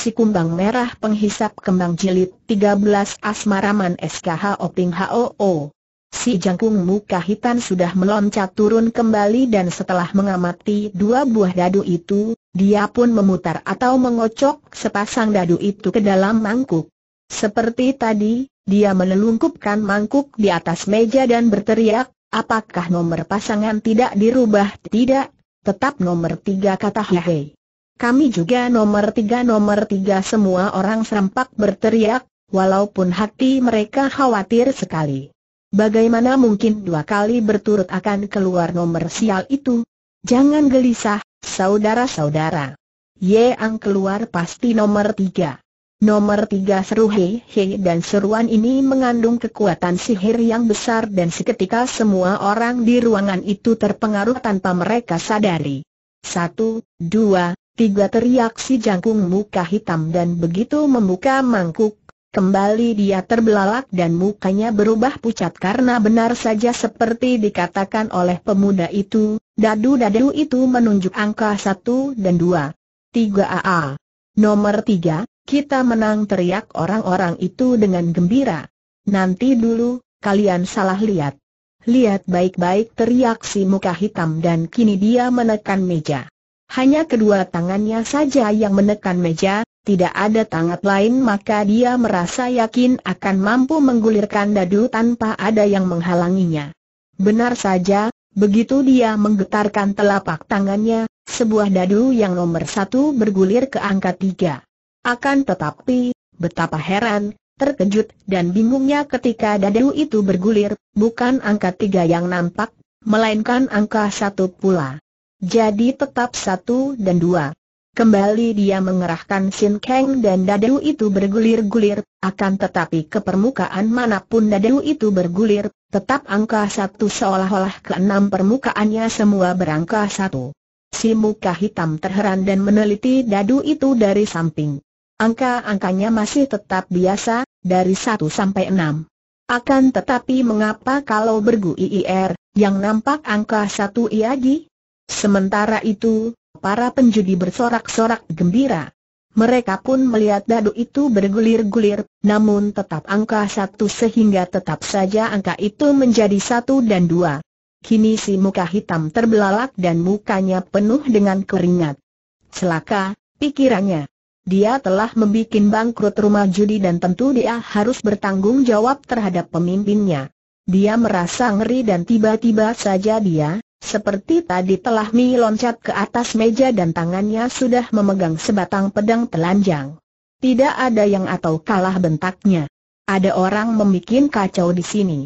Si Kumbang Merah Penghisap Kembang Jilid 13 Asmaraman SKH Oping HOO Si jangkung muka hitam sudah meloncat turun kembali dan setelah mengamati dua buah dadu itu, dia pun memutar atau mengocok sepasang dadu itu ke dalam mangkuk. Seperti tadi, dia menelungkupkan mangkuk di atas meja dan berteriak, apakah nomor pasangan tidak dirubah? Tidak, tetap nomor tiga kata -hei. Kami juga nomor tiga nomor tiga semua orang serempak berteriak, walaupun hati mereka khawatir sekali. Bagaimana mungkin dua kali berturut akan keluar nomor sial itu? Jangan gelisah, saudara-saudara. Yeang keluar pasti nomor tiga. Nomor tiga seru he he dan seruan ini mengandung kekuatan sihir yang besar dan seketika semua orang di ruangan itu terpengaruh tanpa mereka sadari. Satu, dua, Tiga teriak si jangkung muka hitam dan begitu membuka mangkuk, kembali dia terbelalak dan mukanya berubah pucat karena benar saja seperti dikatakan oleh pemuda itu, dadu-dadu itu menunjuk angka satu dan dua. Tiga AA. Nomor tiga, kita menang teriak orang-orang itu dengan gembira. Nanti dulu, kalian salah lihat. Lihat baik-baik teriak si muka hitam dan kini dia menekan meja. Hanya kedua tangannya saja yang menekan meja, tidak ada tangan lain maka dia merasa yakin akan mampu menggulirkan dadu tanpa ada yang menghalanginya. Benar saja, begitu dia menggetarkan telapak tangannya, sebuah dadu yang nomor satu bergulir ke angka tiga. Akan tetapi, betapa heran, terkejut dan bingungnya ketika dadu itu bergulir, bukan angka tiga yang nampak, melainkan angka satu pula. Jadi tetap satu dan dua. Kembali dia mengerahkan Sin Kang dan dadu itu bergulir-gulir, akan tetapi ke permukaan manapun dadu itu bergulir, tetap angka satu seolah-olah keenam permukaannya semua berangka satu. Si muka hitam terheran dan meneliti dadu itu dari samping. Angka-angkanya masih tetap biasa, dari satu sampai enam. Akan tetapi mengapa kalau bergu IIR, yang nampak angka satu Iagi? Sementara itu, para penjudi bersorak-sorak gembira. Mereka pun melihat dadu itu bergulir-gulir, namun tetap angka satu sehingga tetap saja angka itu menjadi satu dan dua. Kini si muka hitam terbelalak dan mukanya penuh dengan keringat. Celaka, pikirannya. Dia telah membuat bangkrut rumah judi dan tentu dia harus bertanggung jawab terhadap pemimpinnya. Dia merasa ngeri dan tiba-tiba saja dia, seperti tadi telah Mi loncat ke atas meja dan tangannya sudah memegang sebatang pedang telanjang. Tidak ada yang atau kalah bentaknya. Ada orang membuat kacau di sini.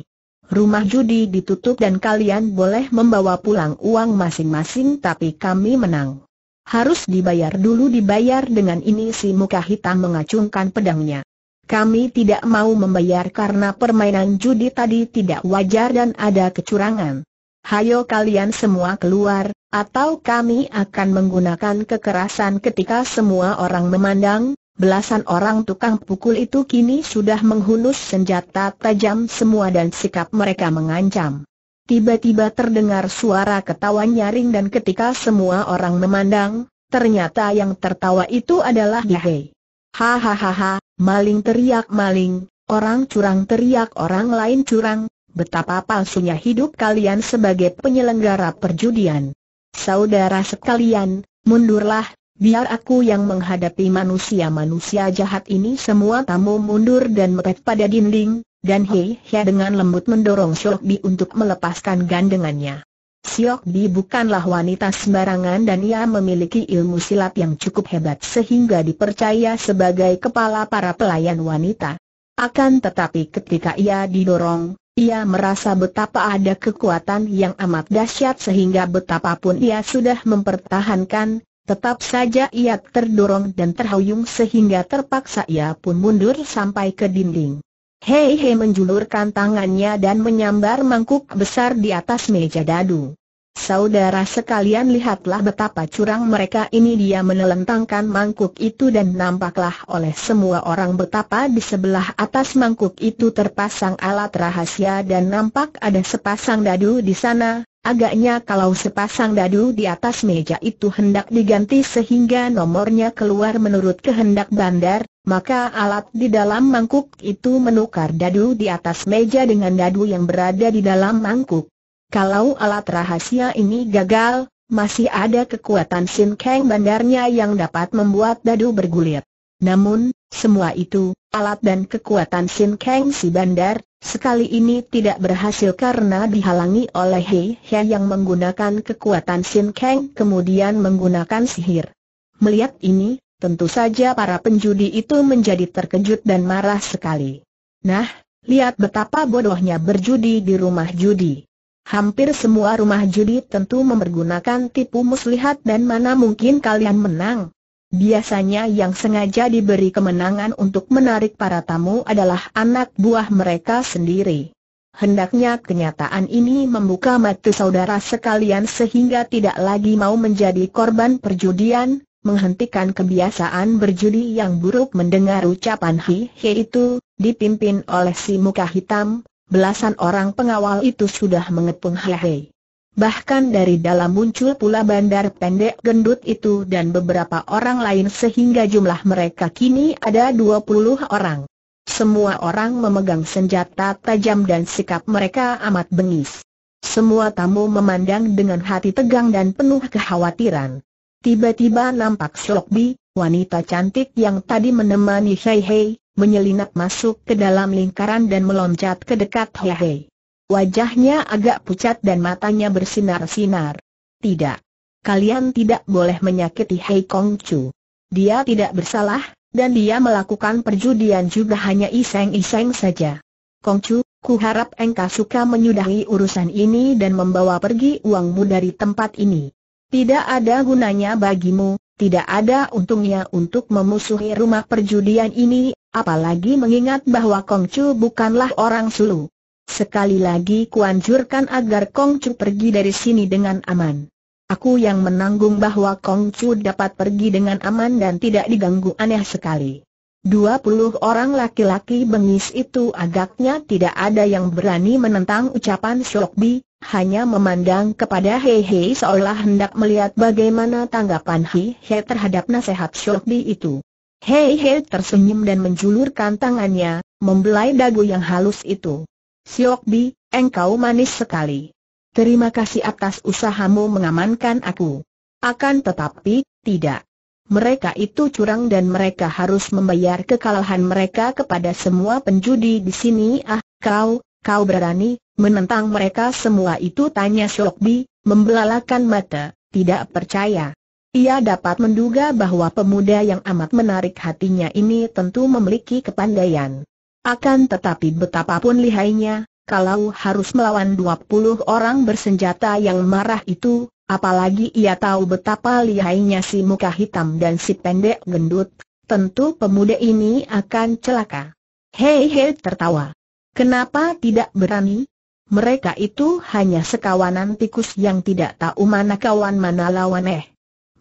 Rumah judi ditutup dan kalian boleh membawa pulang uang masing-masing tapi kami menang. Harus dibayar dulu dibayar dengan ini si muka hitam mengacungkan pedangnya. Kami tidak mau membayar karena permainan judi tadi tidak wajar dan ada kecurangan hayo kalian semua keluar, atau kami akan menggunakan kekerasan ketika semua orang memandang, belasan orang tukang pukul itu kini sudah menghunus senjata tajam semua dan sikap mereka mengancam. Tiba-tiba terdengar suara ketawa nyaring dan ketika semua orang memandang, ternyata yang tertawa itu adalah Yahei. Hahaha, maling teriak maling, orang curang teriak orang lain curang, betapa palsunya hidup kalian sebagai penyelenggara perjudian. Saudara sekalian, mundurlah, biar aku yang menghadapi manusia-manusia jahat ini semua tamu mundur dan mepet pada dinding, dan Hei hei dengan lembut mendorong Siok untuk melepaskan gandengannya. Siok bukanlah wanita sembarangan dan ia memiliki ilmu silat yang cukup hebat sehingga dipercaya sebagai kepala para pelayan wanita. Akan tetapi ketika ia didorong, ia merasa betapa ada kekuatan yang amat dahsyat sehingga betapapun ia sudah mempertahankan, tetap saja ia terdorong dan terhuyung sehingga terpaksa ia pun mundur sampai ke dinding. Hei Hei menjulurkan tangannya dan menyambar mangkuk besar di atas meja dadu. Saudara sekalian lihatlah betapa curang mereka ini dia menelentangkan mangkuk itu dan nampaklah oleh semua orang betapa di sebelah atas mangkuk itu terpasang alat rahasia dan nampak ada sepasang dadu di sana, agaknya kalau sepasang dadu di atas meja itu hendak diganti sehingga nomornya keluar menurut kehendak bandar, maka alat di dalam mangkuk itu menukar dadu di atas meja dengan dadu yang berada di dalam mangkuk. Kalau alat rahasia ini gagal, masih ada kekuatan Sin Kang bandarnya yang dapat membuat dadu bergulir. Namun, semua itu, alat dan kekuatan Sin Kang si bandar, sekali ini tidak berhasil karena dihalangi oleh Hei He yang menggunakan kekuatan Sin Kang kemudian menggunakan sihir. Melihat ini, tentu saja para penjudi itu menjadi terkejut dan marah sekali. Nah, lihat betapa bodohnya berjudi di rumah judi hampir semua rumah judi tentu mempergunakan tipu muslihat dan mana mungkin kalian menang. Biasanya yang sengaja diberi kemenangan untuk menarik para tamu adalah anak buah mereka sendiri. Hendaknya kenyataan ini membuka mata saudara sekalian sehingga tidak lagi mau menjadi korban perjudian, menghentikan kebiasaan berjudi yang buruk mendengar ucapan hi hi itu, dipimpin oleh si muka hitam, belasan orang pengawal itu sudah mengepung Hehe. Bahkan dari dalam muncul pula bandar pendek gendut itu dan beberapa orang lain sehingga jumlah mereka kini ada 20 orang. Semua orang memegang senjata tajam dan sikap mereka amat bengis. Semua tamu memandang dengan hati tegang dan penuh kekhawatiran. Tiba-tiba nampak Shokbi, wanita cantik yang tadi menemani Hei Hei, menyelinap masuk ke dalam lingkaran dan meloncat ke dekat Hei. Wajahnya agak pucat dan matanya bersinar-sinar. Tidak. Kalian tidak boleh menyakiti Hei Kong Chu. Dia tidak bersalah, dan dia melakukan perjudian juga hanya iseng-iseng saja. Kong Chu, ku harap engkau suka menyudahi urusan ini dan membawa pergi uangmu dari tempat ini. Tidak ada gunanya bagimu, tidak ada untungnya untuk memusuhi rumah perjudian ini, apalagi mengingat bahwa Kong Chu bukanlah orang sulu. Sekali lagi kuanjurkan agar Kong Chu pergi dari sini dengan aman. Aku yang menanggung bahwa Kong Chu dapat pergi dengan aman dan tidak diganggu aneh sekali. Dua puluh orang laki-laki bengis itu agaknya tidak ada yang berani menentang ucapan Shokbi, hanya memandang kepada Hei Hei seolah hendak melihat bagaimana tanggapan Hei Hei terhadap nasihat Shokdi itu. Hei Hei tersenyum dan menjulurkan tangannya, membelai dagu yang halus itu. Shokdi, engkau manis sekali. Terima kasih atas usahamu mengamankan aku. Akan tetapi, tidak. Mereka itu curang dan mereka harus membayar kekalahan mereka kepada semua penjudi di sini. Ah, kau, kau berani, Menentang mereka semua itu tanya Shokbi, membelalakan mata, tidak percaya. Ia dapat menduga bahwa pemuda yang amat menarik hatinya ini tentu memiliki kepandaian. Akan tetapi betapapun lihainya, kalau harus melawan 20 orang bersenjata yang marah itu, apalagi ia tahu betapa lihainya si muka hitam dan si pendek gendut, tentu pemuda ini akan celaka. Hei hei tertawa. Kenapa tidak berani? Mereka itu hanya sekawanan tikus yang tidak tahu mana kawan mana lawan eh.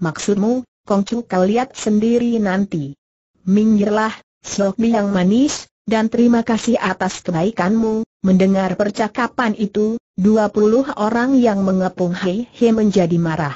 Maksudmu, Kongcu kau lihat sendiri nanti. Minggirlah, Sok yang manis, dan terima kasih atas kebaikanmu. Mendengar percakapan itu, dua puluh orang yang mengepung Hei Hei menjadi marah.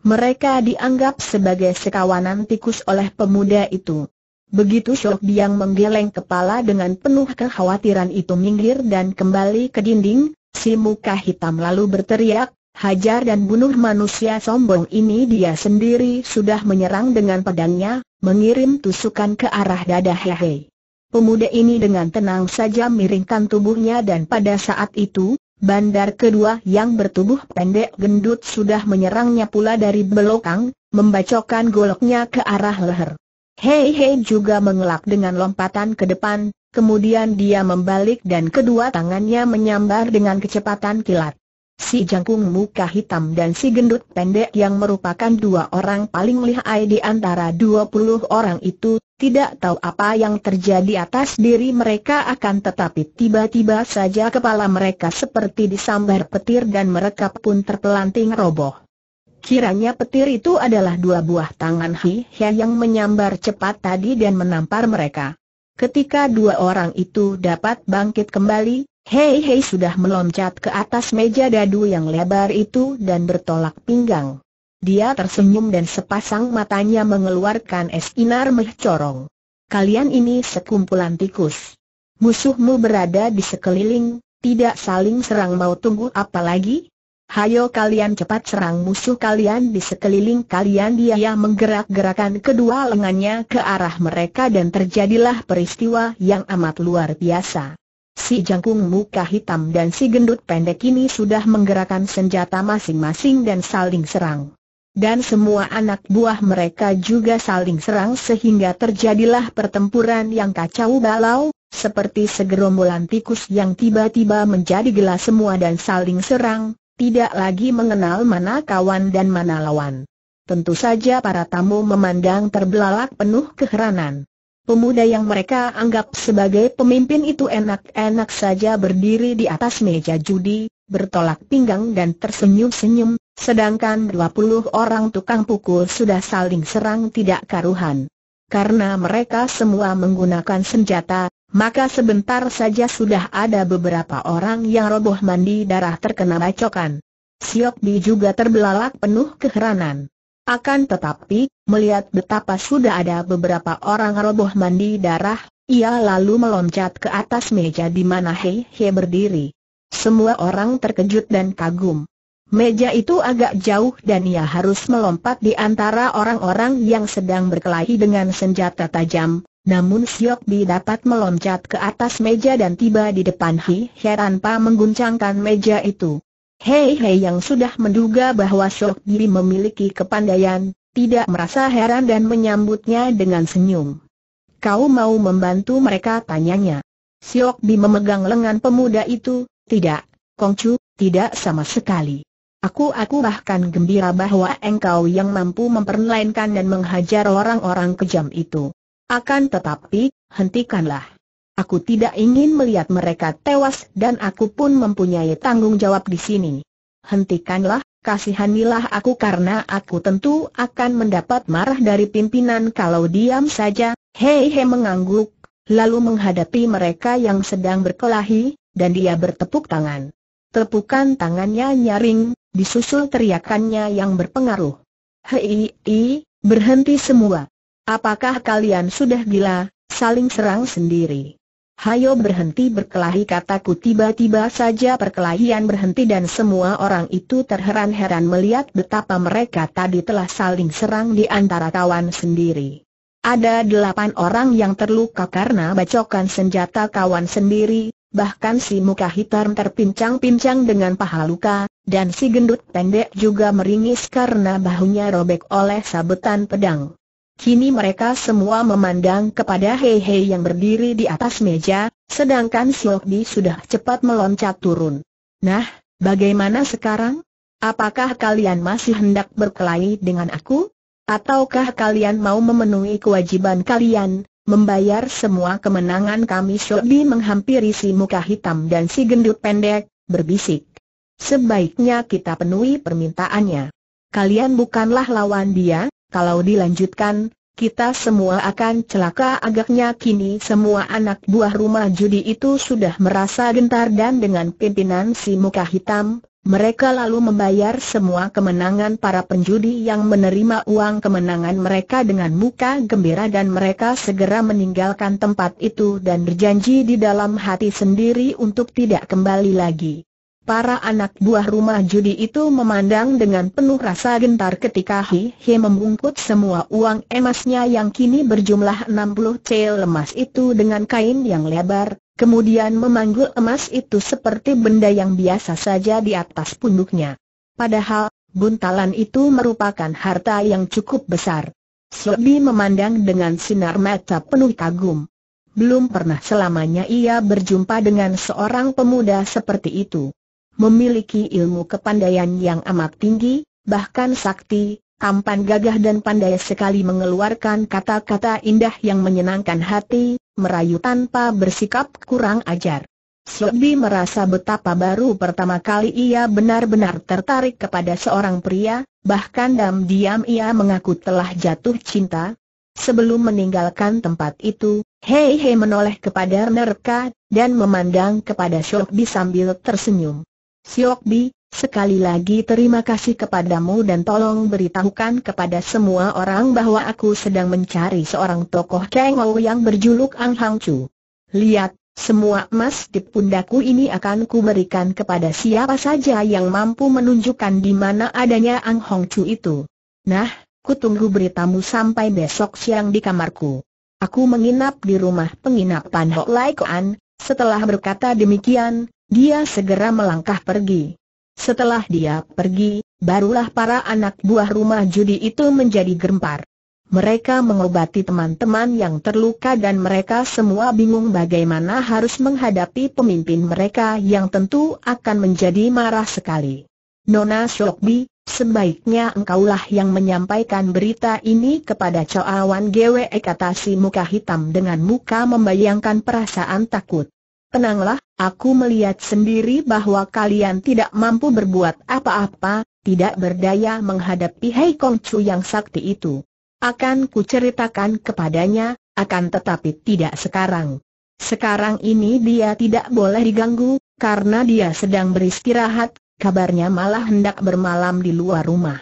Mereka dianggap sebagai sekawanan tikus oleh pemuda itu. Begitu Shok Biang menggeleng kepala dengan penuh kekhawatiran itu minggir dan kembali ke dinding, si muka hitam lalu berteriak, hajar dan bunuh manusia sombong ini dia sendiri sudah menyerang dengan pedangnya, mengirim tusukan ke arah dada Hehe. Pemuda ini dengan tenang saja miringkan tubuhnya dan pada saat itu, bandar kedua yang bertubuh pendek gendut sudah menyerangnya pula dari belokang, membacokan goloknya ke arah leher. Hei Hei juga mengelak dengan lompatan ke depan, kemudian dia membalik dan kedua tangannya menyambar dengan kecepatan kilat. Si jangkung muka hitam dan si gendut pendek yang merupakan dua orang paling lihai di antara dua puluh orang itu, tidak tahu apa yang terjadi atas diri mereka akan tetapi tiba-tiba saja kepala mereka seperti disambar petir dan mereka pun terpelanting roboh. Kiranya petir itu adalah dua buah tangan Hi Hia yang menyambar cepat tadi dan menampar mereka. Ketika dua orang itu dapat bangkit kembali, Hei Hei sudah meloncat ke atas meja dadu yang lebar itu dan bertolak pinggang. Dia tersenyum dan sepasang matanya mengeluarkan es inar corong. Kalian ini sekumpulan tikus. Musuhmu berada di sekeliling, tidak saling serang mau tunggu apa lagi? Hayo kalian cepat serang musuh kalian di sekeliling kalian Dia menggerak-gerakan kedua lengannya ke arah mereka dan terjadilah peristiwa yang amat luar biasa Si jangkung muka hitam dan si gendut pendek ini sudah menggerakkan senjata masing-masing dan saling serang dan semua anak buah mereka juga saling serang sehingga terjadilah pertempuran yang kacau balau, seperti segerombolan tikus yang tiba-tiba menjadi gelas semua dan saling serang, tidak lagi mengenal mana kawan dan mana lawan. Tentu saja para tamu memandang terbelalak penuh keheranan. Pemuda yang mereka anggap sebagai pemimpin itu enak-enak saja berdiri di atas meja judi, bertolak pinggang dan tersenyum-senyum, sedangkan 20 orang tukang pukul sudah saling serang tidak karuhan. Karena mereka semua menggunakan senjata, maka sebentar saja sudah ada beberapa orang yang roboh mandi darah terkena bacokan. Siok Bi juga terbelalak penuh keheranan. Akan tetapi, melihat betapa sudah ada beberapa orang roboh mandi darah, ia lalu meloncat ke atas meja di mana Hei Hei berdiri. Semua orang terkejut dan kagum. Meja itu agak jauh dan ia harus melompat di antara orang-orang yang sedang berkelahi dengan senjata tajam, namun Siok Bi dapat meloncat ke atas meja dan tiba di depan Hi He tanpa mengguncangkan meja itu. Hei Hei yang sudah menduga bahwa Siok Bi memiliki kepandaian, tidak merasa heran dan menyambutnya dengan senyum. Kau mau membantu mereka tanyanya. Siok Bi memegang lengan pemuda itu, tidak, Kongcu, tidak sama sekali. Aku-aku bahkan gembira bahwa engkau yang mampu memperlainkan dan menghajar orang-orang kejam itu. Akan tetapi, hentikanlah. Aku tidak ingin melihat mereka tewas dan aku pun mempunyai tanggung jawab di sini. Hentikanlah, kasihanilah aku karena aku tentu akan mendapat marah dari pimpinan kalau diam saja. Hei hei, mengangguk, lalu menghadapi mereka yang sedang berkelahi, dan dia bertepuk tangan. Tepukan tangannya nyaring, disusul teriakannya yang berpengaruh. Hei, berhenti semua. Apakah kalian sudah gila, saling serang sendiri? Hayo berhenti berkelahi kataku tiba-tiba saja perkelahian berhenti dan semua orang itu terheran-heran melihat betapa mereka tadi telah saling serang di antara kawan sendiri. Ada delapan orang yang terluka karena bacokan senjata kawan sendiri, bahkan si muka hitam terpincang-pincang dengan paha luka, dan si gendut pendek juga meringis karena bahunya robek oleh sabetan pedang. Kini mereka semua memandang kepada Hei Hei yang berdiri di atas meja, sedangkan Siok Di sudah cepat meloncat turun. Nah, bagaimana sekarang? Apakah kalian masih hendak berkelahi dengan aku? Ataukah kalian mau memenuhi kewajiban kalian, membayar semua kemenangan kami Siok Di menghampiri si muka hitam dan si gendut pendek, berbisik. Sebaiknya kita penuhi permintaannya. Kalian bukanlah lawan dia, kalau dilanjutkan, kita semua akan celaka agaknya kini semua anak buah rumah judi itu sudah merasa gentar dan dengan pimpinan si muka hitam, mereka lalu membayar semua kemenangan para penjudi yang menerima uang kemenangan mereka dengan muka gembira dan mereka segera meninggalkan tempat itu dan berjanji di dalam hati sendiri untuk tidak kembali lagi. Para anak buah rumah judi itu memandang dengan penuh rasa gentar ketika Hi Hi membungkut semua uang emasnya yang kini berjumlah 60 cel emas itu dengan kain yang lebar, kemudian memanggul emas itu seperti benda yang biasa saja di atas punduknya. Padahal, buntalan itu merupakan harta yang cukup besar. Sobi memandang dengan sinar mata penuh kagum. Belum pernah selamanya ia berjumpa dengan seorang pemuda seperti itu memiliki ilmu kepandaian yang amat tinggi, bahkan sakti, tampan gagah dan pandai sekali mengeluarkan kata-kata indah yang menyenangkan hati, merayu tanpa bersikap kurang ajar. Sobi merasa betapa baru pertama kali ia benar-benar tertarik kepada seorang pria, bahkan dalam diam ia mengaku telah jatuh cinta. Sebelum meninggalkan tempat itu, Hei Hei menoleh kepada nerka, dan memandang kepada Sobi sambil tersenyum. Siok Bi, sekali lagi terima kasih kepadamu dan tolong beritahukan kepada semua orang bahwa aku sedang mencari seorang tokoh Kengou yang berjuluk Ang Hang Chu. Lihat, semua emas di pundaku ini akan kuberikan kepada siapa saja yang mampu menunjukkan di mana adanya Ang Hong Chu itu. Nah, kutunggu beritamu sampai besok siang di kamarku. Aku menginap di rumah penginapan Hok Lai Koan. Setelah berkata demikian, dia segera melangkah pergi. Setelah dia pergi, barulah para anak buah rumah judi itu menjadi gempar. Mereka mengobati teman-teman yang terluka dan mereka semua bingung bagaimana harus menghadapi pemimpin mereka yang tentu akan menjadi marah sekali. Nona Shokbi, sebaiknya engkaulah yang menyampaikan berita ini kepada Coawan Gwe kata si muka hitam dengan muka membayangkan perasaan takut. Tenanglah, aku melihat sendiri bahwa kalian tidak mampu berbuat apa-apa, tidak berdaya menghadapi Hei Kong Chu yang sakti itu. Akan kuceritakan kepadanya, akan tetapi tidak sekarang. Sekarang ini dia tidak boleh diganggu, karena dia sedang beristirahat, kabarnya malah hendak bermalam di luar rumah.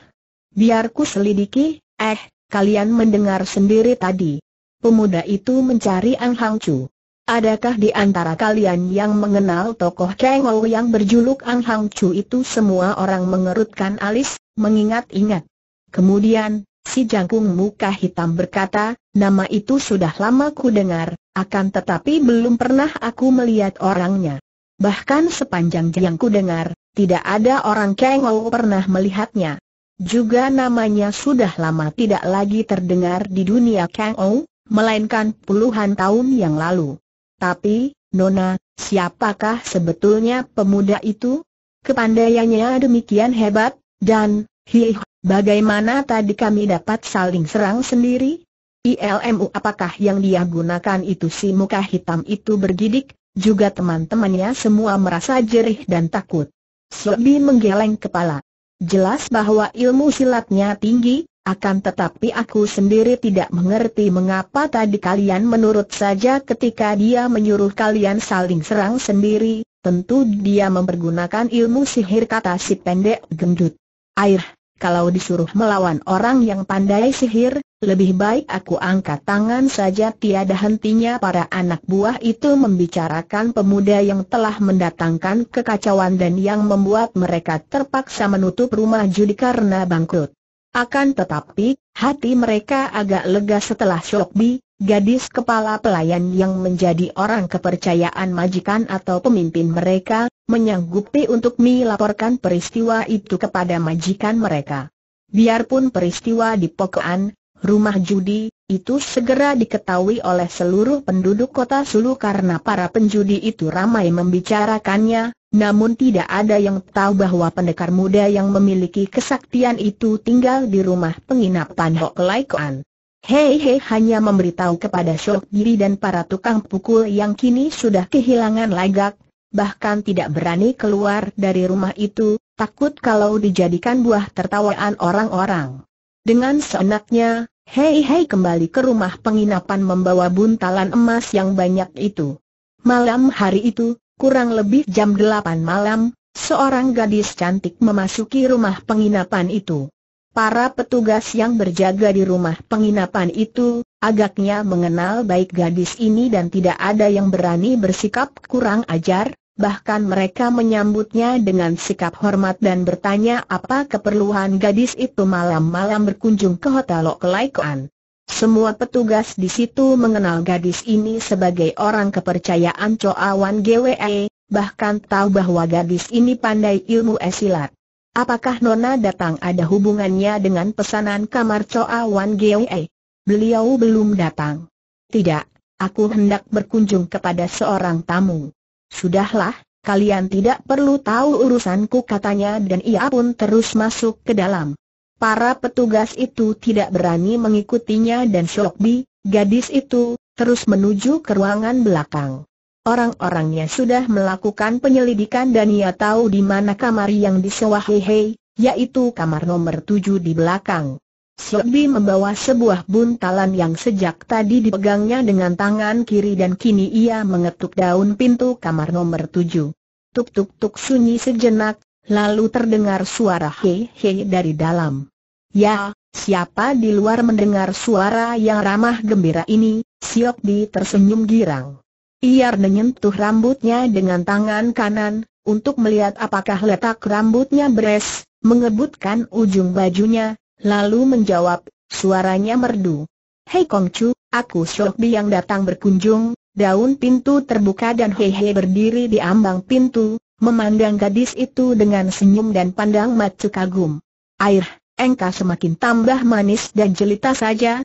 Biarku selidiki, eh, kalian mendengar sendiri tadi. Pemuda itu mencari Ang Hang Chu. Adakah di antara kalian yang mengenal tokoh cengol yang berjuluk Ang Hang Chu itu semua orang mengerutkan alis, mengingat-ingat. Kemudian, si jangkung muka hitam berkata, nama itu sudah lama ku dengar, akan tetapi belum pernah aku melihat orangnya. Bahkan sepanjang yang ku dengar, tidak ada orang cengol pernah melihatnya. Juga namanya sudah lama tidak lagi terdengar di dunia cengol, melainkan puluhan tahun yang lalu. Tapi, Nona, siapakah sebetulnya pemuda itu? Kepandaiannya demikian hebat, dan, hih, bagaimana tadi kami dapat saling serang sendiri? ILMU apakah yang dia gunakan itu si muka hitam itu bergidik, juga teman-temannya semua merasa jerih dan takut. Sobi menggeleng kepala. Jelas bahwa ilmu silatnya tinggi, akan tetapi aku sendiri tidak mengerti mengapa tadi kalian menurut saja ketika dia menyuruh kalian saling serang sendiri, tentu dia mempergunakan ilmu sihir kata si pendek gendut. Air, kalau disuruh melawan orang yang pandai sihir, lebih baik aku angkat tangan saja tiada hentinya para anak buah itu membicarakan pemuda yang telah mendatangkan kekacauan dan yang membuat mereka terpaksa menutup rumah judi karena bangkrut. Akan tetapi, hati mereka agak lega setelah Shokbi, gadis kepala pelayan yang menjadi orang kepercayaan majikan atau pemimpin mereka, menyanggupi untuk melaporkan peristiwa itu kepada majikan mereka. Biarpun peristiwa di pokokan, rumah judi, itu segera diketahui oleh seluruh penduduk kota Sulu karena para penjudi itu ramai membicarakannya, namun tidak ada yang tahu bahwa pendekar muda yang memiliki kesaktian itu tinggal di rumah penginapan Hok Lai Koan. Hei Hei hanya memberitahu kepada Shok Giri dan para tukang pukul yang kini sudah kehilangan lagak, bahkan tidak berani keluar dari rumah itu, takut kalau dijadikan buah tertawaan orang-orang. Dengan seenaknya, Hei hei kembali ke rumah penginapan membawa buntalan emas yang banyak itu. Malam hari itu, kurang lebih jam 8 malam, seorang gadis cantik memasuki rumah penginapan itu. Para petugas yang berjaga di rumah penginapan itu, agaknya mengenal baik gadis ini dan tidak ada yang berani bersikap kurang ajar, bahkan mereka menyambutnya dengan sikap hormat dan bertanya apa keperluan gadis itu malam-malam berkunjung ke Hotel Okelaikoan. Semua petugas di situ mengenal gadis ini sebagai orang kepercayaan Coawan GWE, bahkan tahu bahwa gadis ini pandai ilmu esilat. Apakah Nona datang ada hubungannya dengan pesanan kamar Coawan GWE? Beliau belum datang. Tidak, aku hendak berkunjung kepada seorang tamu. Sudahlah, kalian tidak perlu tahu urusanku katanya dan ia pun terus masuk ke dalam. Para petugas itu tidak berani mengikutinya dan Shokbi, gadis itu, terus menuju ke ruangan belakang. Orang-orangnya sudah melakukan penyelidikan dan ia tahu di mana kamar yang disewa Hei, yaitu kamar nomor tujuh di belakang. Selby membawa sebuah buntalan yang sejak tadi dipegangnya dengan tangan kiri dan kini ia mengetuk daun pintu kamar nomor tujuh. Tuk-tuk-tuk sunyi sejenak, lalu terdengar suara he-he dari dalam. Ya, siapa di luar mendengar suara yang ramah gembira ini? Siok Di tersenyum girang. Ia menyentuh rambutnya dengan tangan kanan, untuk melihat apakah letak rambutnya beres, mengebutkan ujung bajunya, Lalu menjawab, suaranya merdu. Hei Kongcu, aku Bi yang datang berkunjung, daun pintu terbuka dan Hehe berdiri di ambang pintu, memandang gadis itu dengan senyum dan pandang mata kagum. Air, engkau semakin tambah manis dan jelita saja,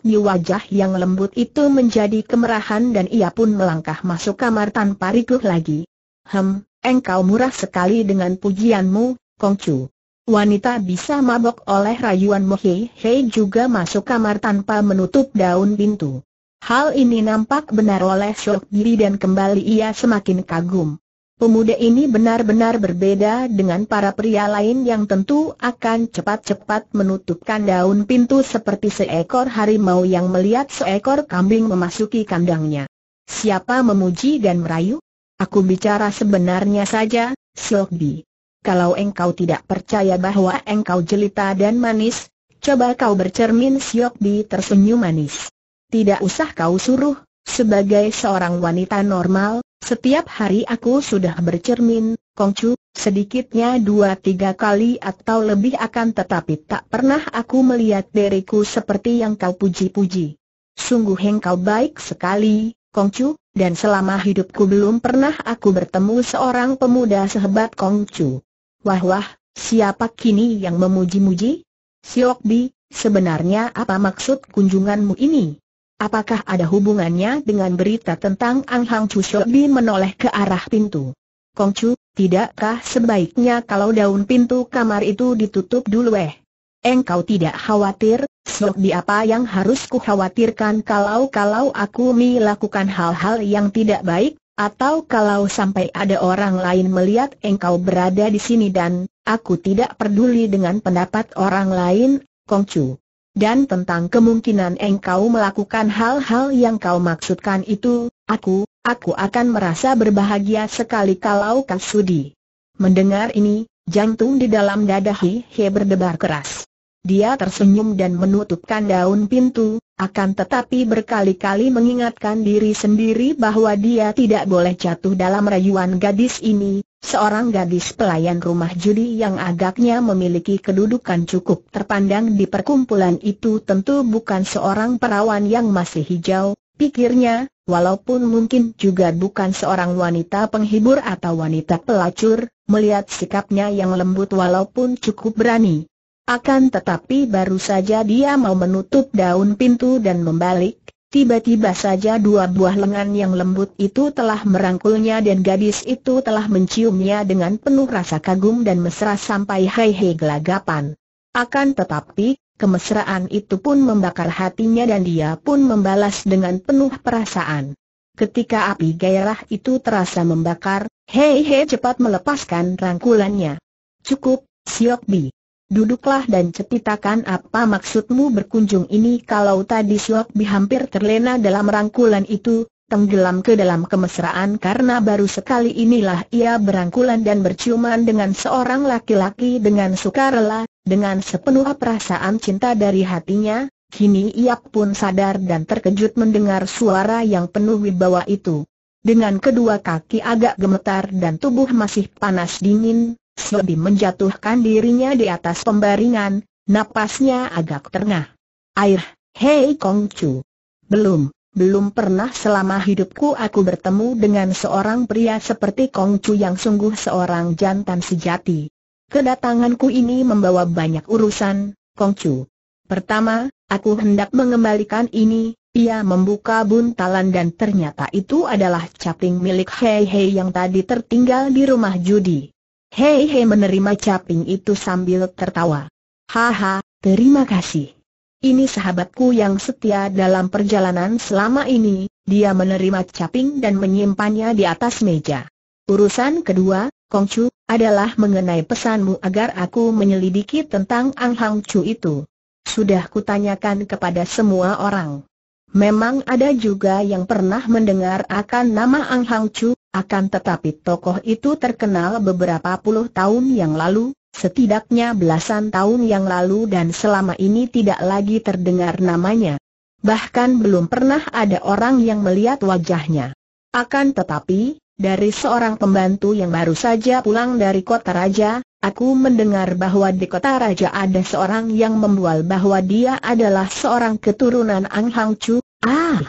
Bi wajah yang lembut itu menjadi kemerahan dan ia pun melangkah masuk kamar tanpa rikuh lagi. Hem, engkau murah sekali dengan pujianmu, Kongcu. Wanita bisa mabok oleh rayuan Mohi Hei juga masuk kamar tanpa menutup daun pintu. Hal ini nampak benar oleh Shok Giri dan kembali ia semakin kagum. Pemuda ini benar-benar berbeda dengan para pria lain yang tentu akan cepat-cepat menutupkan daun pintu seperti seekor harimau yang melihat seekor kambing memasuki kandangnya. Siapa memuji dan merayu? Aku bicara sebenarnya saja, Shok Giri kalau engkau tidak percaya bahwa engkau jelita dan manis, coba kau bercermin Siok Di tersenyum manis. Tidak usah kau suruh, sebagai seorang wanita normal, setiap hari aku sudah bercermin, Kongcu, sedikitnya dua tiga kali atau lebih akan tetapi tak pernah aku melihat diriku seperti yang kau puji-puji. Sungguh engkau baik sekali, Kongcu, dan selama hidupku belum pernah aku bertemu seorang pemuda sehebat Kongcu. Wah wah, siapa kini yang memuji-muji? Siokbi, sebenarnya apa maksud kunjunganmu ini? Apakah ada hubungannya dengan berita tentang Ang Hang Chu Bi menoleh ke arah pintu? Kong Chu, tidakkah sebaiknya kalau daun pintu kamar itu ditutup dulu eh? Engkau tidak khawatir, Siokbi apa yang harus kukhawatirkan kalau-kalau aku melakukan hal-hal yang tidak baik? Atau kalau sampai ada orang lain melihat engkau berada di sini dan aku tidak peduli dengan pendapat orang lain, Kongcu. Dan tentang kemungkinan engkau melakukan hal-hal yang kau maksudkan itu, aku, aku akan merasa berbahagia sekali kalau kau sudi. Mendengar ini, jantung di dalam dada Hi He berdebar keras. Dia tersenyum dan menutupkan daun pintu, akan tetapi berkali-kali mengingatkan diri sendiri bahwa dia tidak boleh jatuh dalam rayuan gadis ini, seorang gadis pelayan rumah judi yang agaknya memiliki kedudukan cukup terpandang di perkumpulan itu tentu bukan seorang perawan yang masih hijau, pikirnya, walaupun mungkin juga bukan seorang wanita penghibur atau wanita pelacur, melihat sikapnya yang lembut walaupun cukup berani. Akan tetapi baru saja dia mau menutup daun pintu dan membalik, tiba-tiba saja dua buah lengan yang lembut itu telah merangkulnya dan gadis itu telah menciumnya dengan penuh rasa kagum dan mesra sampai hei-hei gelagapan. Akan tetapi, kemesraan itu pun membakar hatinya dan dia pun membalas dengan penuh perasaan. Ketika api gairah itu terasa membakar, Hei Hei cepat melepaskan rangkulannya. Cukup, Siok Bi duduklah dan ceritakan apa maksudmu berkunjung ini kalau tadi Siok Bi hampir terlena dalam rangkulan itu, tenggelam ke dalam kemesraan karena baru sekali inilah ia berangkulan dan berciuman dengan seorang laki-laki dengan sukarela, dengan sepenuh perasaan cinta dari hatinya, kini ia pun sadar dan terkejut mendengar suara yang penuh wibawa itu. Dengan kedua kaki agak gemetar dan tubuh masih panas dingin, Sobi menjatuhkan dirinya di atas pembaringan, napasnya agak terengah. Air, hei Kong Chu. Belum, belum pernah selama hidupku aku bertemu dengan seorang pria seperti Kong Chu yang sungguh seorang jantan sejati. Kedatanganku ini membawa banyak urusan, Kong Chu. Pertama, aku hendak mengembalikan ini, ia membuka buntalan dan ternyata itu adalah caping milik Hei Hei yang tadi tertinggal di rumah judi. Hei Hei menerima caping itu sambil tertawa. Haha, terima kasih. Ini sahabatku yang setia dalam perjalanan selama ini, dia menerima caping dan menyimpannya di atas meja. Urusan kedua, Kong Chu, adalah mengenai pesanmu agar aku menyelidiki tentang Ang Hang Chu itu. Sudah kutanyakan kepada semua orang. Memang ada juga yang pernah mendengar akan nama Ang Hang Chu, akan tetapi tokoh itu terkenal beberapa puluh tahun yang lalu, setidaknya belasan tahun yang lalu dan selama ini tidak lagi terdengar namanya. Bahkan belum pernah ada orang yang melihat wajahnya. Akan tetapi, dari seorang pembantu yang baru saja pulang dari kota raja, aku mendengar bahwa di kota raja ada seorang yang membual bahwa dia adalah seorang keturunan Ang Hang Chu. Ah,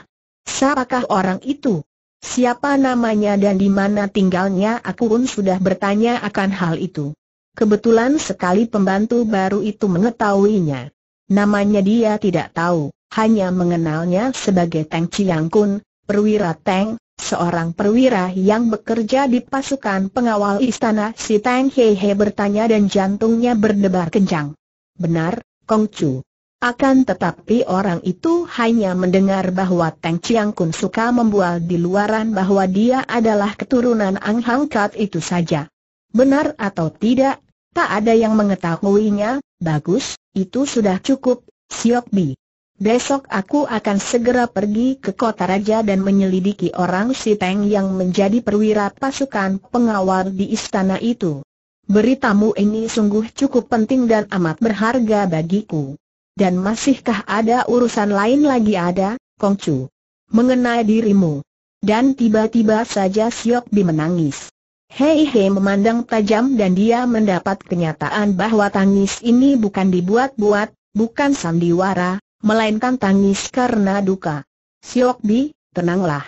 siapakah orang itu? Siapa namanya dan di mana tinggalnya aku pun sudah bertanya akan hal itu. Kebetulan sekali pembantu baru itu mengetahuinya. Namanya dia tidak tahu, hanya mengenalnya sebagai Tang Chiang Kun, perwira Teng, Seorang perwira yang bekerja di pasukan pengawal istana si Tang Hei He bertanya dan jantungnya berdebar kencang. Benar, Kong Chu. Akan tetapi orang itu hanya mendengar bahwa Tang Chiang Kun suka membual di luaran bahwa dia adalah keturunan Ang Hang Kat itu saja. Benar atau tidak, tak ada yang mengetahuinya, bagus, itu sudah cukup, Siok Bi. Besok aku akan segera pergi ke kota raja dan menyelidiki orang Si Siteng yang menjadi perwira pasukan pengawal di istana itu. Beritamu ini sungguh cukup penting dan amat berharga bagiku. Dan masihkah ada urusan lain lagi ada, Kong Chu? Mengenai dirimu. Dan tiba-tiba saja Siok Bi menangis. Hei Hei memandang tajam dan dia mendapat kenyataan bahwa tangis ini bukan dibuat-buat, bukan sandiwara, melainkan tangis karena duka. Siok Bi, tenanglah.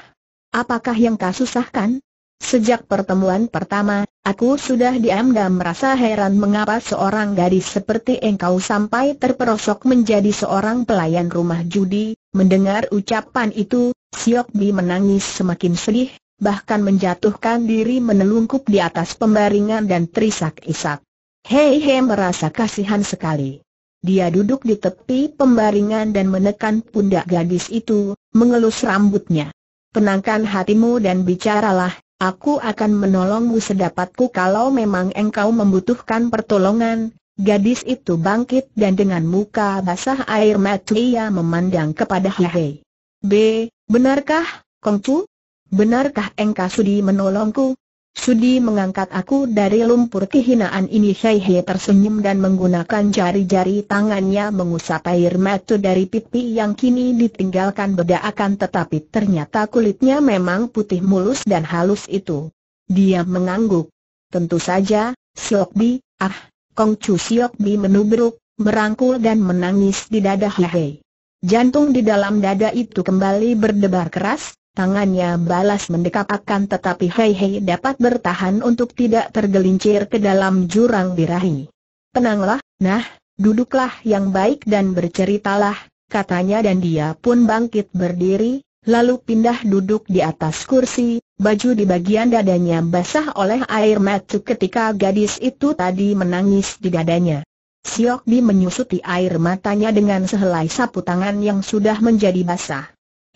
Apakah yang kau susahkan? Sejak pertemuan pertama, aku sudah diam dan merasa heran mengapa seorang gadis seperti engkau sampai terperosok menjadi seorang pelayan rumah judi. Mendengar ucapan itu, Siok Bi menangis semakin sedih, bahkan menjatuhkan diri menelungkup di atas pembaringan dan terisak-isak. Hei hei, merasa kasihan sekali. Dia duduk di tepi pembaringan dan menekan pundak gadis itu, mengelus rambutnya. Penangkan hatimu dan bicaralah, aku akan menolongmu sedapatku kalau memang engkau membutuhkan pertolongan. Gadis itu bangkit dan dengan muka basah air mata ia memandang kepada Hei. B, benarkah, Kongcu? Benarkah engkau sudi menolongku? Sudi mengangkat aku dari lumpur kehinaan ini He tersenyum dan menggunakan jari-jari tangannya mengusap air mata dari pipi yang kini ditinggalkan beda akan tetapi ternyata kulitnya memang putih mulus dan halus itu. Dia mengangguk. Tentu saja, Siok Bi, ah, Kong Chu Siok Bi menubruk, merangkul dan menangis di dada Hehe. Jantung di dalam dada itu kembali berdebar keras, Tangannya balas mendekap akan tetapi Hei Hei dapat bertahan untuk tidak tergelincir ke dalam jurang birahi. Tenanglah, nah, duduklah yang baik dan berceritalah, katanya dan dia pun bangkit berdiri, lalu pindah duduk di atas kursi, baju di bagian dadanya basah oleh air mata ketika gadis itu tadi menangis di dadanya. Siok Di menyusuti air matanya dengan sehelai sapu tangan yang sudah menjadi basah.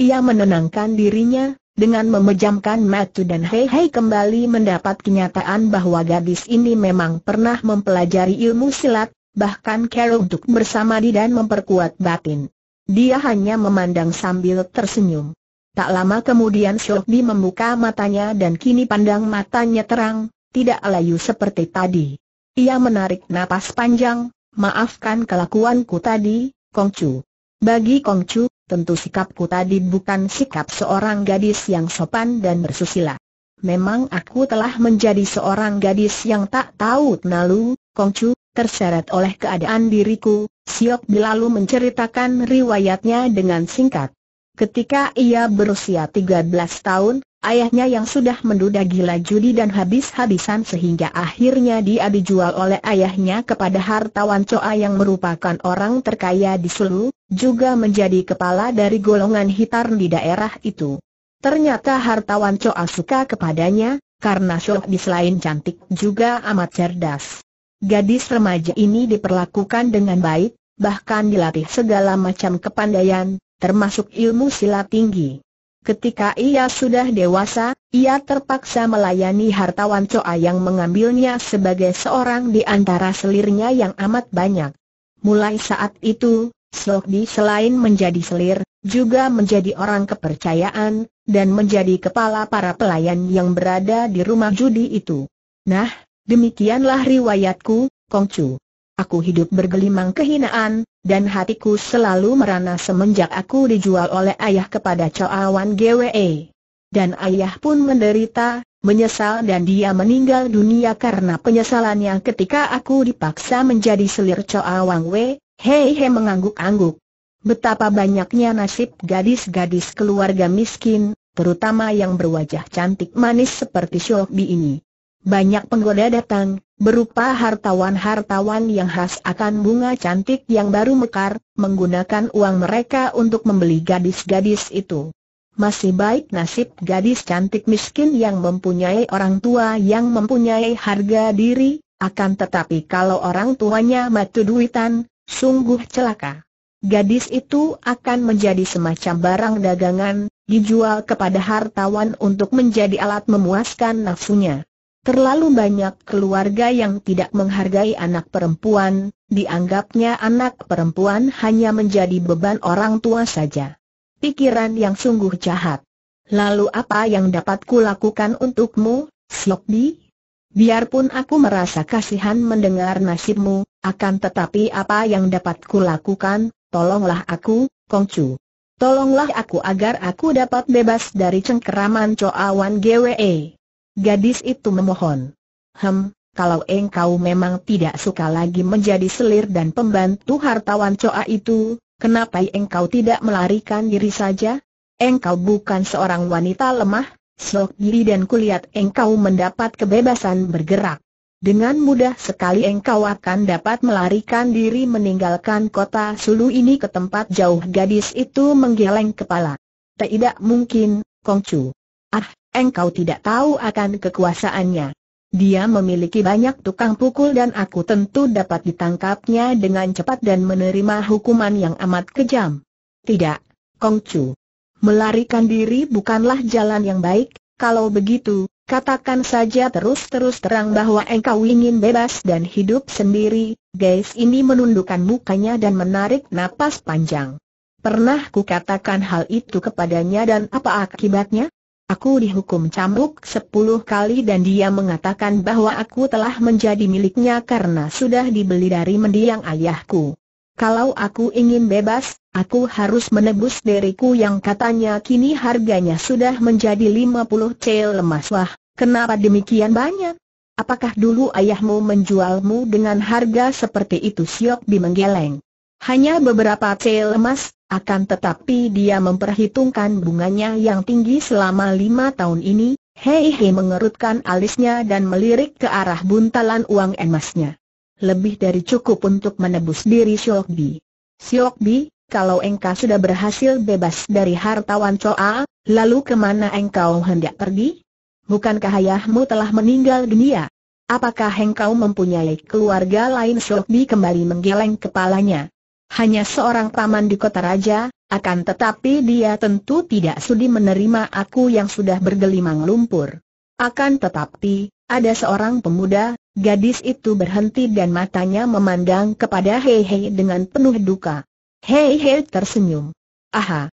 Ia menenangkan dirinya, dengan memejamkan mata dan Hei Hei kembali mendapat kenyataan bahwa gadis ini memang pernah mempelajari ilmu silat, bahkan care untuk dia dan memperkuat batin. Dia hanya memandang sambil tersenyum. Tak lama kemudian Shokbi membuka matanya dan kini pandang matanya terang, tidak layu seperti tadi. Ia menarik napas panjang, maafkan kelakuanku tadi, Kongcu. Bagi Kongcu, Tentu sikapku tadi bukan sikap seorang gadis yang sopan dan bersusila. Memang aku telah menjadi seorang gadis yang tak tahu tenalu, Kongcu, terseret oleh keadaan diriku, Siok Bilalu menceritakan riwayatnya dengan singkat. Ketika ia berusia 13 tahun, ayahnya yang sudah menduda gila judi dan habis-habisan sehingga akhirnya dia dijual oleh ayahnya kepada hartawan Coa yang merupakan orang terkaya di Sulu, juga menjadi kepala dari golongan hitar di daerah itu. Ternyata hartawan Coa suka kepadanya, karena Choa di selain cantik juga amat cerdas. Gadis remaja ini diperlakukan dengan baik, bahkan dilatih segala macam kepandaian, termasuk ilmu silat tinggi. Ketika ia sudah dewasa, ia terpaksa melayani hartawan Coa yang mengambilnya sebagai seorang di antara selirnya yang amat banyak. Mulai saat itu, Di selain menjadi selir, juga menjadi orang kepercayaan, dan menjadi kepala para pelayan yang berada di rumah judi itu. Nah, demikianlah riwayatku, Kongcu. Aku hidup bergelimang kehinaan, dan hatiku selalu merana semenjak aku dijual oleh ayah kepada Coawan GWE. Dan ayah pun menderita, menyesal dan dia meninggal dunia karena penyesalannya ketika aku dipaksa menjadi selir Coawang We, hei he mengangguk-angguk. Betapa banyaknya nasib gadis-gadis keluarga miskin, terutama yang berwajah cantik manis seperti Shobi ini. Banyak penggoda datang, berupa hartawan-hartawan yang khas akan bunga cantik yang baru mekar, menggunakan uang mereka untuk membeli gadis-gadis itu. Masih baik nasib gadis cantik miskin yang mempunyai orang tua yang mempunyai harga diri, akan tetapi kalau orang tuanya matu duitan, sungguh celaka. Gadis itu akan menjadi semacam barang dagangan, dijual kepada hartawan untuk menjadi alat memuaskan nafsunya. Terlalu banyak keluarga yang tidak menghargai anak perempuan, dianggapnya anak perempuan hanya menjadi beban orang tua saja. Pikiran yang sungguh jahat. Lalu apa yang dapat kulakukan untukmu, Siokdi? Biarpun aku merasa kasihan mendengar nasibmu, akan tetapi apa yang dapat kulakukan, tolonglah aku, Kongcu. Tolonglah aku agar aku dapat bebas dari cengkeraman Coawan GWE. Gadis itu memohon. Hem, kalau engkau memang tidak suka lagi menjadi selir dan pembantu hartawan coa itu, kenapa engkau tidak melarikan diri saja? Engkau bukan seorang wanita lemah, sok diri dan kulihat engkau mendapat kebebasan bergerak. Dengan mudah sekali engkau akan dapat melarikan diri meninggalkan kota Sulu ini ke tempat jauh gadis itu menggeleng kepala. Tidak mungkin, Kongcu. Ah, engkau tidak tahu akan kekuasaannya. Dia memiliki banyak tukang pukul dan aku tentu dapat ditangkapnya dengan cepat dan menerima hukuman yang amat kejam. Tidak, Kongcu. Melarikan diri bukanlah jalan yang baik, kalau begitu, katakan saja terus-terus terang bahwa engkau ingin bebas dan hidup sendiri, guys ini menundukkan mukanya dan menarik napas panjang. Pernah katakan hal itu kepadanya dan apa akibatnya? Aku dihukum cambuk sepuluh kali dan dia mengatakan bahwa aku telah menjadi miliknya karena sudah dibeli dari mendiang ayahku. Kalau aku ingin bebas, aku harus menebus diriku yang katanya kini harganya sudah menjadi 50 cel lemas wah, kenapa demikian banyak? Apakah dulu ayahmu menjualmu dengan harga seperti itu Siok bimenggeleng. menggeleng? Hanya beberapa cel lemas, akan tetapi dia memperhitungkan bunganya yang tinggi selama lima tahun ini, Hei Hei mengerutkan alisnya dan melirik ke arah buntalan uang emasnya. Lebih dari cukup untuk menebus diri Siok Bi. Siok Bi, kalau engkau sudah berhasil bebas dari hartawan Choa, lalu kemana engkau hendak pergi? Bukankah ayahmu telah meninggal dunia? Apakah engkau mempunyai keluarga lain Siok Bi kembali menggeleng kepalanya hanya seorang paman di kota raja, akan tetapi dia tentu tidak sudi menerima aku yang sudah bergelimang lumpur. Akan tetapi, ada seorang pemuda, gadis itu berhenti dan matanya memandang kepada Hei Hei dengan penuh duka. Hei Hei tersenyum. Aha,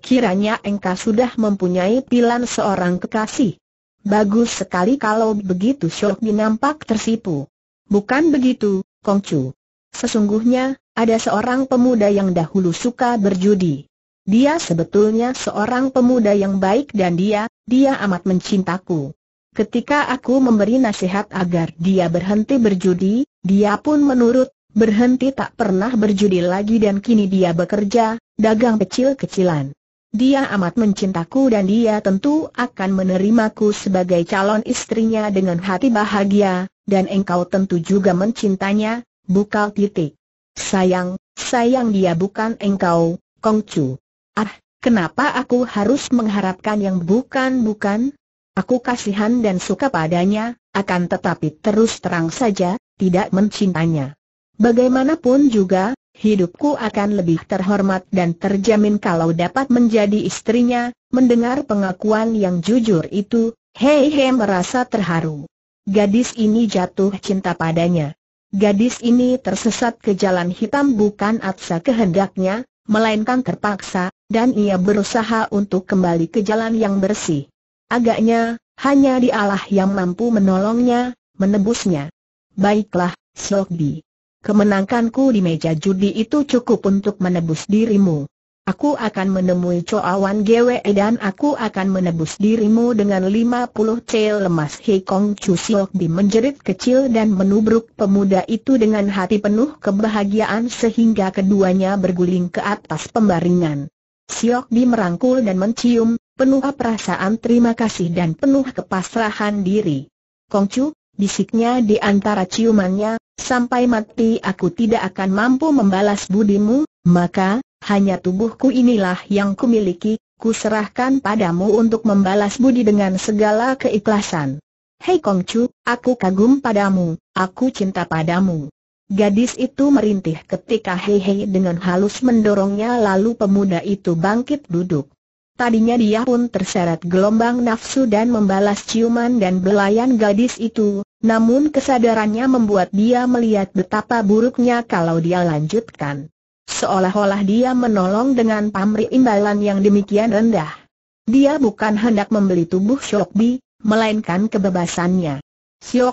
kiranya engkau sudah mempunyai pilihan seorang kekasih. Bagus sekali kalau begitu Shokbi nampak tersipu. Bukan begitu, Kongcu. Sesungguhnya, ada seorang pemuda yang dahulu suka berjudi. Dia sebetulnya seorang pemuda yang baik dan dia, dia amat mencintaku. Ketika aku memberi nasihat agar dia berhenti berjudi, dia pun menurut, berhenti tak pernah berjudi lagi dan kini dia bekerja, dagang kecil-kecilan. Dia amat mencintaku dan dia tentu akan menerimaku sebagai calon istrinya dengan hati bahagia, dan engkau tentu juga mencintanya, bukal titik. Sayang, sayang dia bukan engkau, Kong Chu. Ah, kenapa aku harus mengharapkan yang bukan-bukan? Aku kasihan dan suka padanya, akan tetapi terus terang saja, tidak mencintanya. Bagaimanapun juga, hidupku akan lebih terhormat dan terjamin kalau dapat menjadi istrinya, mendengar pengakuan yang jujur itu, Hei Hei merasa terharu. Gadis ini jatuh cinta padanya. Gadis ini tersesat ke jalan hitam bukan atas kehendaknya, melainkan terpaksa, dan ia berusaha untuk kembali ke jalan yang bersih. Agaknya, hanya dialah yang mampu menolongnya, menebusnya. Baiklah, Sokbi. Kemenanganku di meja judi itu cukup untuk menebus dirimu. Aku akan menemui Choawan Gwe dan aku akan menebus dirimu dengan 50 cel lemas Hekong Siok Bi menjerit kecil dan menubruk pemuda itu dengan hati penuh kebahagiaan sehingga keduanya berguling ke atas pembaringan. Siok Bi merangkul dan mencium, penuh perasaan terima kasih dan penuh kepasrahan diri. Kong Chu bisiknya di antara ciumannya, sampai mati aku tidak akan mampu membalas budimu, maka, hanya tubuhku inilah yang kumiliki, kuserahkan padamu untuk membalas budi dengan segala keikhlasan. Hei Kong Chu, aku kagum padamu, aku cinta padamu. Gadis itu merintih ketika Hei Hei dengan halus mendorongnya lalu pemuda itu bangkit duduk. Tadinya dia pun terseret gelombang nafsu dan membalas ciuman dan belayan gadis itu, namun kesadarannya membuat dia melihat betapa buruknya kalau dia lanjutkan. Seolah-olah dia menolong dengan pamri imbalan yang demikian rendah. Dia bukan hendak membeli tubuh Bi, melainkan kebebasannya.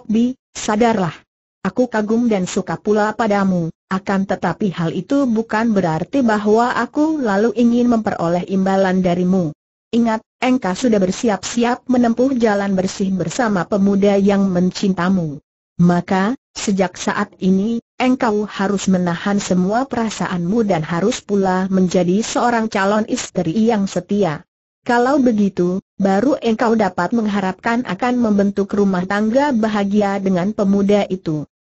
Bi, sadarlah. Aku kagum dan suka pula padamu, akan tetapi hal itu bukan berarti bahwa aku lalu ingin memperoleh imbalan darimu. Ingat, engkau sudah bersiap-siap menempuh jalan bersih bersama pemuda yang mencintamu. Maka, sejak saat ini, engkau harus menahan semua perasaanmu dan harus pula menjadi seorang calon istri yang setia. Kalau begitu, baru engkau dapat mengharapkan akan membentuk rumah tangga bahagia dengan pemuda itu.